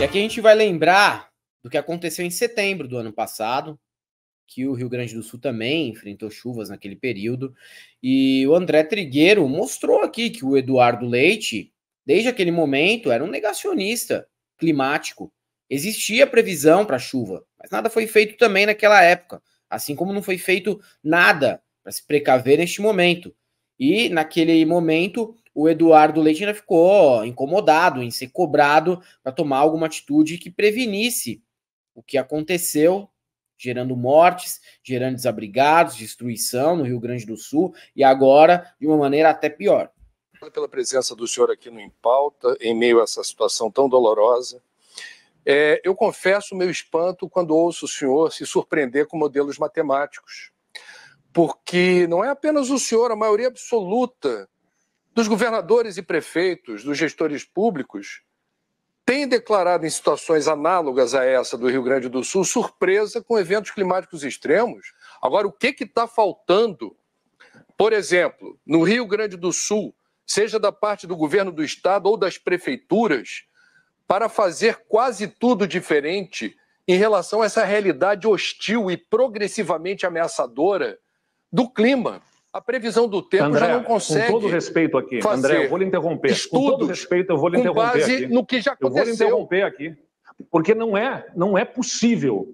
E aqui a gente vai lembrar do que aconteceu em setembro do ano passado, que o Rio Grande do Sul também enfrentou chuvas naquele período. E o André Trigueiro mostrou aqui que o Eduardo Leite, desde aquele momento, era um negacionista climático. Existia previsão para chuva, mas nada foi feito também naquela época, assim como não foi feito nada para se precaver neste momento. E naquele momento, o Eduardo Leite ainda ficou incomodado em ser cobrado para tomar alguma atitude que prevenisse o que aconteceu, gerando mortes, gerando desabrigados, destruição no Rio Grande do Sul e agora de uma maneira até pior. Pela presença do senhor aqui no Em Pauta, em meio a essa situação tão dolorosa. É, eu confesso o meu espanto quando ouço o senhor se surpreender com modelos matemáticos, porque não é apenas o senhor, a maioria absoluta dos governadores e prefeitos, dos gestores públicos, têm declarado em situações análogas a essa do Rio Grande do Sul surpresa com eventos climáticos extremos. Agora, o que está faltando? Por exemplo, no Rio Grande do Sul, seja da parte do governo do estado ou das prefeituras, para fazer quase tudo diferente em relação a essa realidade hostil e progressivamente ameaçadora do clima a previsão do tempo André, já não consegue. Com todo respeito aqui, André, eu vou lhe interromper. com todo respeito, eu vou lhe interromper. Com base aqui. no que já aconteceu. Eu vou lhe interromper aqui. Porque não é, não é possível.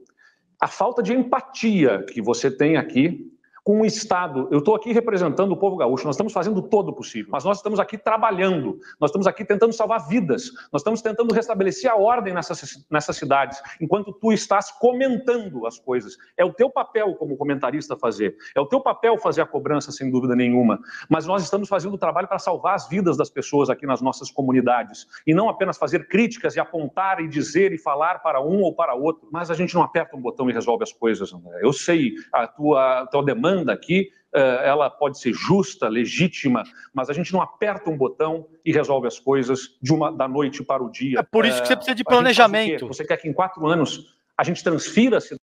A falta de empatia que você tem aqui com o Estado. Eu estou aqui representando o povo gaúcho, nós estamos fazendo todo o possível, mas nós estamos aqui trabalhando, nós estamos aqui tentando salvar vidas, nós estamos tentando restabelecer a ordem nessas, nessas cidades, enquanto tu estás comentando as coisas. É o teu papel como comentarista fazer, é o teu papel fazer a cobrança, sem dúvida nenhuma, mas nós estamos fazendo o trabalho para salvar as vidas das pessoas aqui nas nossas comunidades, e não apenas fazer críticas e apontar e dizer e falar para um ou para outro, mas a gente não aperta um botão e resolve as coisas, André. Eu sei a tua, a tua demanda demanda aqui, eh, ela pode ser justa, legítima, mas a gente não aperta um botão e resolve as coisas de uma da noite para o dia. É por isso que você eh, precisa de planejamento. Você quer que em quatro anos a gente transfira a cidade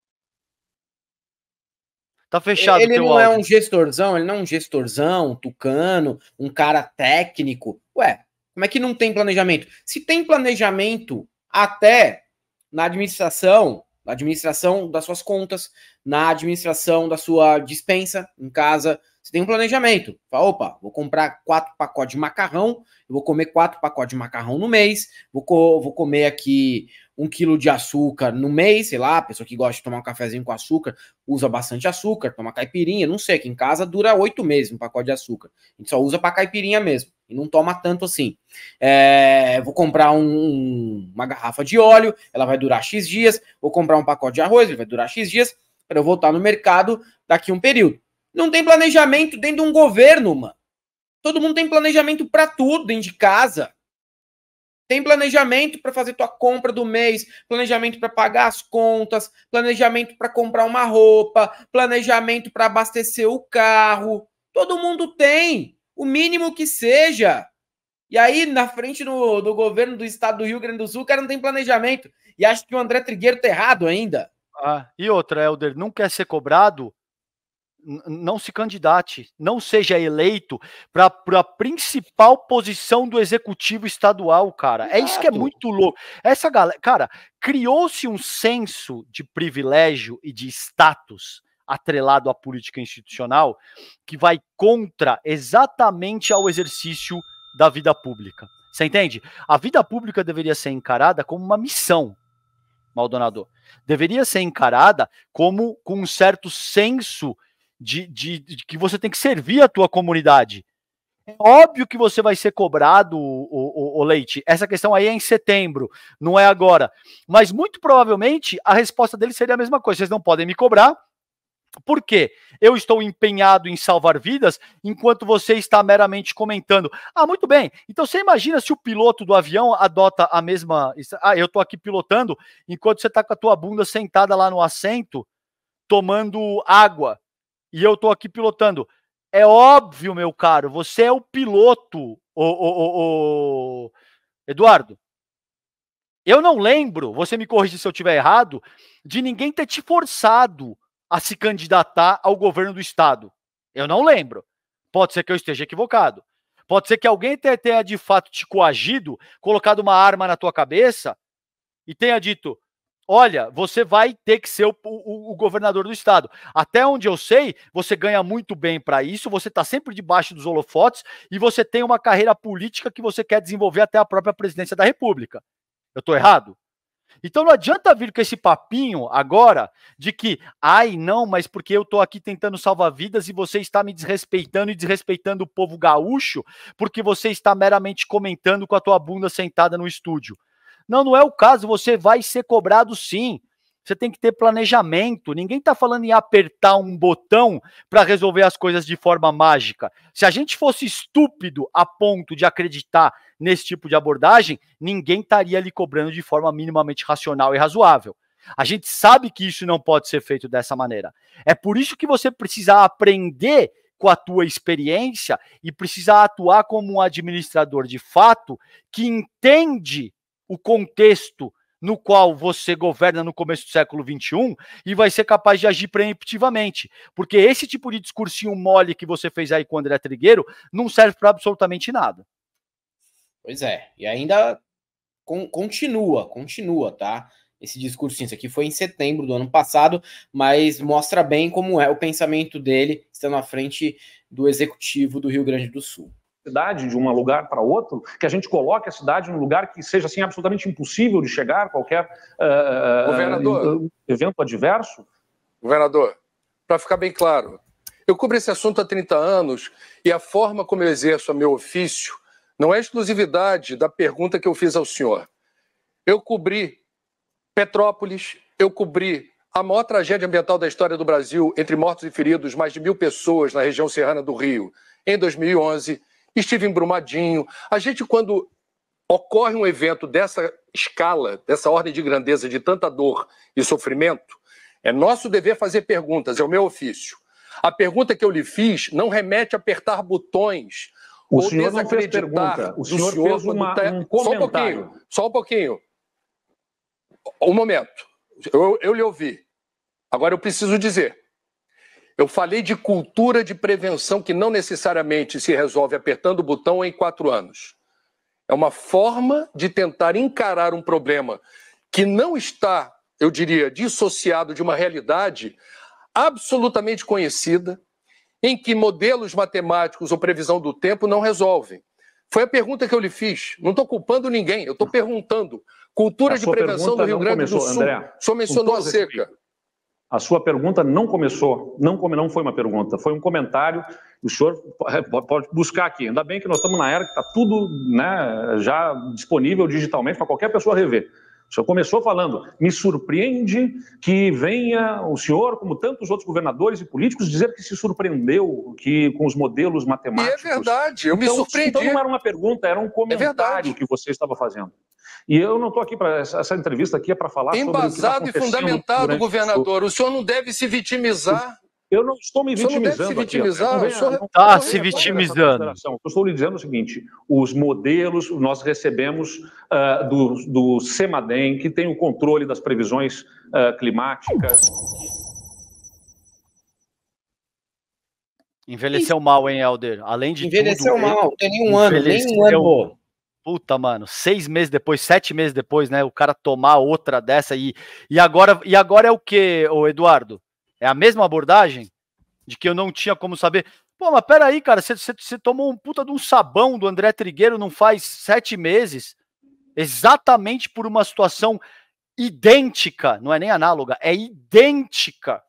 Tá fechado. Ele não é áudio. é um gestorzão, ele não é um gestorzão, um tucano, um cara técnico. Ué, como é que não tem planejamento? Se tem planejamento até na administração, na administração das suas contas, na administração da sua dispensa em casa. Você tem um planejamento. Fala, opa, vou comprar quatro pacotes de macarrão, vou comer quatro pacotes de macarrão no mês, vou, co vou comer aqui um quilo de açúcar no mês, sei lá, pessoa que gosta de tomar um cafezinho com açúcar, usa bastante açúcar, toma caipirinha, não sei, que em casa dura oito meses um pacote de açúcar. A gente só usa para caipirinha mesmo e não toma tanto assim. É, vou comprar um, uma garrafa de óleo, ela vai durar X dias. Vou comprar um pacote de arroz, ele vai durar X dias, para eu voltar no mercado daqui a um período. Não tem planejamento dentro de um governo, mano. Todo mundo tem planejamento para tudo dentro de casa. Tem planejamento para fazer tua compra do mês, planejamento para pagar as contas, planejamento para comprar uma roupa, planejamento para abastecer o carro. Todo mundo tem. O mínimo que seja. E aí, na frente do, do governo do estado do Rio Grande do Sul, o cara não tem planejamento. E acha que o André Trigueiro tá errado ainda. Ah, e outra, Helder, não quer ser cobrado? Não se candidate, não seja eleito para a principal posição do executivo estadual, cara. Exato. É isso que é muito louco. Essa galera, cara, criou-se um senso de privilégio e de status atrelado à política institucional, que vai contra exatamente ao exercício da vida pública. Você entende? A vida pública deveria ser encarada como uma missão, Maldonado. Deveria ser encarada como com um certo senso de, de, de que você tem que servir a tua comunidade. É óbvio que você vai ser cobrado, o, o, o, Leite. Essa questão aí é em setembro, não é agora. Mas muito provavelmente a resposta dele seria a mesma coisa. Vocês não podem me cobrar, por quê? Eu estou empenhado em salvar vidas enquanto você está meramente comentando. Ah, muito bem. Então você imagina se o piloto do avião adota a mesma. Ah, eu estou aqui pilotando enquanto você está com a tua bunda sentada lá no assento tomando água e eu estou aqui pilotando. É óbvio, meu caro, você é o piloto, o, o, o, Eduardo. Eu não lembro, você me corrige se eu estiver errado, de ninguém ter te forçado a se candidatar ao governo do Estado. Eu não lembro. Pode ser que eu esteja equivocado. Pode ser que alguém tenha de fato te coagido, colocado uma arma na tua cabeça e tenha dito: olha, você vai ter que ser o, o, o, governador do estado. Até onde eu sei, você ganha muito bem para isso, você está sempre debaixo dos holofotes e você tem uma carreira política que você quer desenvolver até a própria presidência da República. Eu estou errado? Então não adianta vir com esse papinho agora de que, ai, não, mas porque eu estou aqui tentando salvar vidas e você está me desrespeitando e desrespeitando o povo gaúcho porque você está meramente comentando com a tua bunda sentada no estúdio. Não, não é o caso, você vai ser cobrado sim. Você tem que ter planejamento. Ninguém está falando em apertar um botão para resolver as coisas de forma mágica. Se a gente fosse estúpido a ponto de acreditar nesse tipo de abordagem, ninguém estaria lhe cobrando de forma minimamente racional e razoável. A gente sabe que isso não pode ser feito dessa maneira. É por isso que você precisa aprender com a tua experiência e precisa atuar como um administrador de fato que entende o contexto no qual você governa no começo do século XXI e vai ser capaz de agir preemptivamente. Porque esse tipo de discursinho mole que você fez aí com o André Trigueiro não serve para absolutamente nada. Pois é, e ainda con continua, continua, tá? Esse discursinho, isso aqui foi em setembro do ano passado, mas mostra bem como é o pensamento dele estando à frente do executivo do Rio Grande do Sul cidade de um lugar para outro, que a gente coloque a cidade num lugar que seja assim absolutamente impossível de chegar qualquer uh, evento adverso? Governador, para ficar bem claro, eu cubro esse assunto há 30 anos e a forma como eu exerço meu ofício não é exclusividade da pergunta que eu fiz ao senhor. Eu cobri Petrópolis, eu cobri a maior tragédia ambiental da história do Brasil, entre mortos e feridos, mais de mil pessoas na região serrana do Rio, em 2011 estive em Brumadinho. A gente, quando ocorre um evento dessa escala, dessa ordem de grandeza, de tanta dor e sofrimento, é nosso dever fazer perguntas, é o meu ofício. A pergunta que eu lhe fiz não remete a apertar botões o ou senhor desacreditar O senhor, senhor fez uma, te... Tá um comentário. Só um pouquinho, só um pouquinho. Um momento. Eu, eu lhe ouvi. Agora eu preciso dizer. Eu falei de cultura de prevenção que não necessariamente se resolve apertando o botão em quatro anos. É uma forma de tentar encarar um problema que não está, eu diria, dissociado de uma realidade absolutamente conhecida, em que modelos matemáticos ou previsão do tempo não resolvem. Foi a pergunta que eu lhe fiz. Não estou culpando ninguém, eu estou perguntando. Cultura de prevenção do Rio Grande começou, do Sul. André, só mencionou a seca. Respeito a sua pergunta não começou, não, não foi uma pergunta, foi um comentário. O senhor pode buscar aqui. Ainda bem que nós estamos na era que está tudo né, já disponível digitalmente para qualquer pessoa rever. O senhor começou falando, me surpreende que venha o senhor, como tantos outros governadores e políticos, dizer que se surpreendeu que, com os modelos matemáticos. E é verdade, eu então, me surpreendi. Então não era uma pergunta, era um é comentário é que você estava fazendo. E eu não estou aqui para. Essa entrevista aqui é para falar Embasado sobre. Tá Embasado e fundamentado, governador. O senhor não deve se vitimizar. Eu não estou me vitimizando. Não se vitimizar, aqui, Está se vitimizando. É tá eu estou lhe dizendo é o seguinte: os modelos nós recebemos uh, do, do CEMADEM, que tem o controle das previsões uh, climáticas. Envelheceu Isso. mal, hein, Helder? Além de Envelheceu tudo, mal, tem nenhum ano, um ano. Puta, mano, seis meses depois, sete meses depois, né? O cara tomar outra dessa e, e agora e agora é o que, o Eduardo? É a mesma abordagem? de que eu não tinha como saber. Pô, mas peraí, cara, você tomou um puta de um sabão do André Trigueiro não faz sete meses, exatamente por uma situação idêntica, não é nem análoga, é idêntica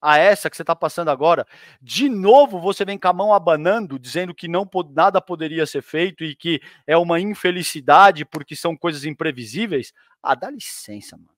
a essa que você está passando agora. De novo, você vem com a mão abanando, dizendo que não nada poderia ser feito e que é uma infelicidade porque são coisas imprevisíveis. Ah, dá licença, mano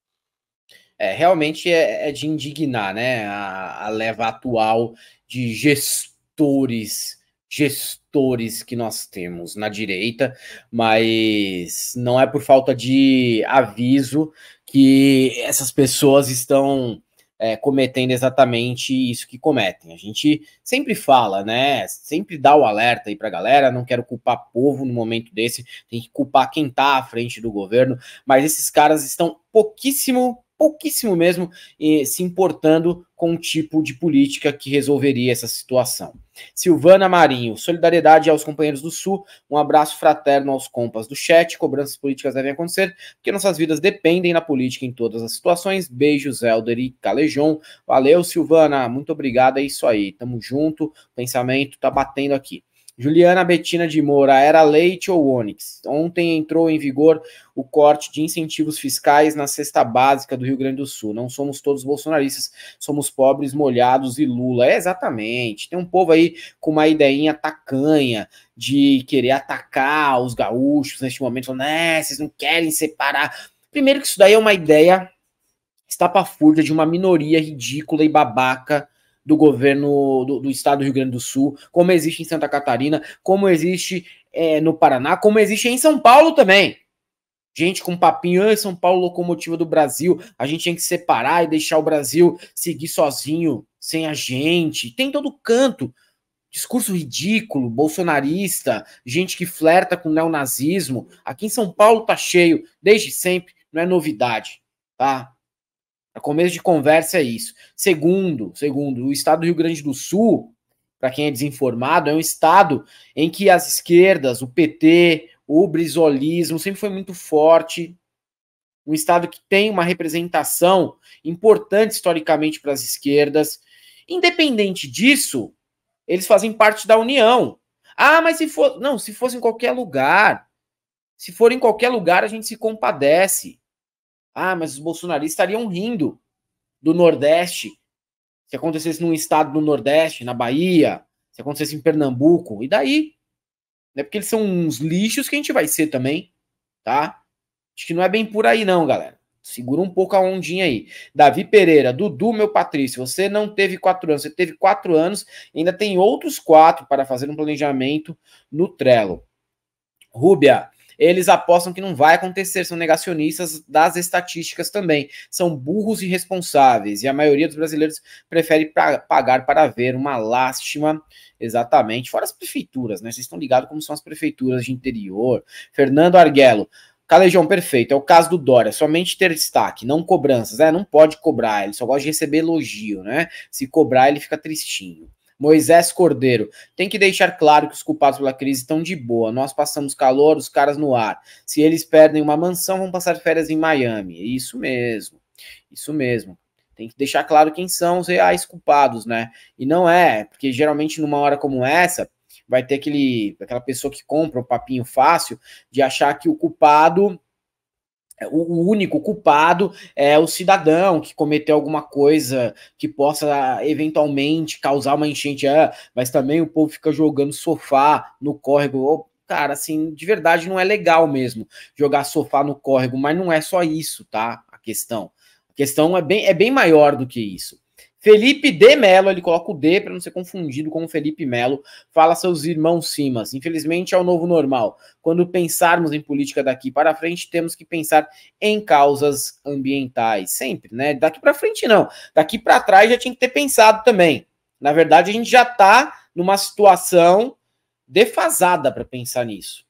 é, realmente é, é, de indignar, né? A, a, leva atual de gestores, gestores que nós temos na direita, mas não é por falta de aviso que essas pessoas estão é, cometendo exatamente isso que cometem. A gente sempre fala, né? Sempre dá o alerta aí a galera. Não quero culpar povo no momento desse, tem que culpar quem tá à frente do governo, mas esses caras estão pouquíssimo pouquíssimo mesmo eh, se importando com o tipo de política que resolveria essa situação. Silvana Marinho, solidariedade aos companheiros do Sul, um abraço fraterno aos compas do chat, cobranças políticas devem acontecer, porque nossas vidas dependem da política em todas as situações. Beijos, Helder e Calejon. Valeu, Silvana, muito obrigado, é isso aí, tamo junto, pensamento tá batendo aqui. Juliana Betina de Moura, era leite ou Onix? Ontem entrou em vigor o corte de incentivos fiscais na cesta básica do Rio Grande do Sul. Não somos todos bolsonaristas, somos pobres, molhados e Lula. É exatamente. Tem um povo aí com uma ideinha tacanha de querer atacar os gaúchos neste momento, né, vocês não querem separar. Primeiro que isso daí é uma ideia estapafúrdia de uma minoria ridícula e babaca do governo do, do, estado do Rio Grande do Sul, como existe em Santa Catarina, como existe é, no Paraná, como existe em São Paulo também. Gente com papinho, ah, São Paulo, locomotiva do Brasil, a gente tem que separar e deixar o Brasil seguir sozinho, sem a gente. Tem todo canto. Discurso ridículo, bolsonarista, gente que flerta com neonazismo. Aqui em São Paulo tá cheio, desde sempre, não é novidade, tá? A é começo de conversa é isso. Segundo, segundo, o estado do Rio Grande do Sul, para quem é desinformado, é um estado em que as esquerdas, o PT, o brisolismo sempre foi muito forte. Um estado que tem uma representação importante historicamente para as esquerdas. Independente disso, eles fazem parte da União. Ah, mas se for, não, se fosse em qualquer lugar, se for em qualquer lugar, a gente se compadece. Ah, mas os bolsonaristas estariam rindo do Nordeste. Se acontecesse num estado do Nordeste, na Bahia, se acontecesse em Pernambuco, e daí? Não é porque eles são uns lixos que a gente vai ser também, tá? Acho que não é bem por aí, não, galera. Segura um pouco a ondinha aí. Davi Pereira, Dudu, meu Patrício, você não teve quatro anos, você teve quatro anos, ainda tem outros quatro para fazer um planejamento no Trello. Rúbia, eles apostam que não vai acontecer, são negacionistas das estatísticas também, são burros e responsáveis, e a maioria dos brasileiros prefere pra, pagar para ver uma lástima, exatamente, fora as prefeituras, né? Vocês estão ligados como são as prefeituras de interior. Fernando Arguello, Calejão, perfeito. É o caso do Dória. Somente ter destaque, não cobranças. né? não pode cobrar. Ele só gosta de receber elogio, né? Se cobrar, ele fica tristinho. Moisés Cordeiro. Tem que deixar claro que os culpados pela crise estão de boa. Nós passamos calor, os caras no ar. Se eles perdem uma mansão, vão passar férias em Miami. É isso mesmo. Isso mesmo. Tem que deixar claro quem são os reais culpados, né? E não é, porque geralmente numa hora como essa, vai ter aquele, aquela pessoa que compra o papinho fácil de achar que o culpado é, o único culpado é o cidadão que cometeu alguma coisa que possa eventualmente causar uma enchente, ah, mas também o povo fica jogando sofá no córrego. Cara, assim, de verdade não é legal mesmo jogar sofá no córrego, mas não é só isso, tá? A questão. A questão é bem, é bem maior do que isso. Felipe de Melo, ele coloca o D para não ser confundido com o Felipe Melo, fala seus irmãos Simas. Infelizmente é o novo normal. Quando pensarmos em política daqui para frente, temos que pensar em causas ambientais. Sempre, né? Daqui para frente não. Daqui para trás já tinha que ter pensado também. Na verdade, a gente já está numa situação defasada para pensar nisso.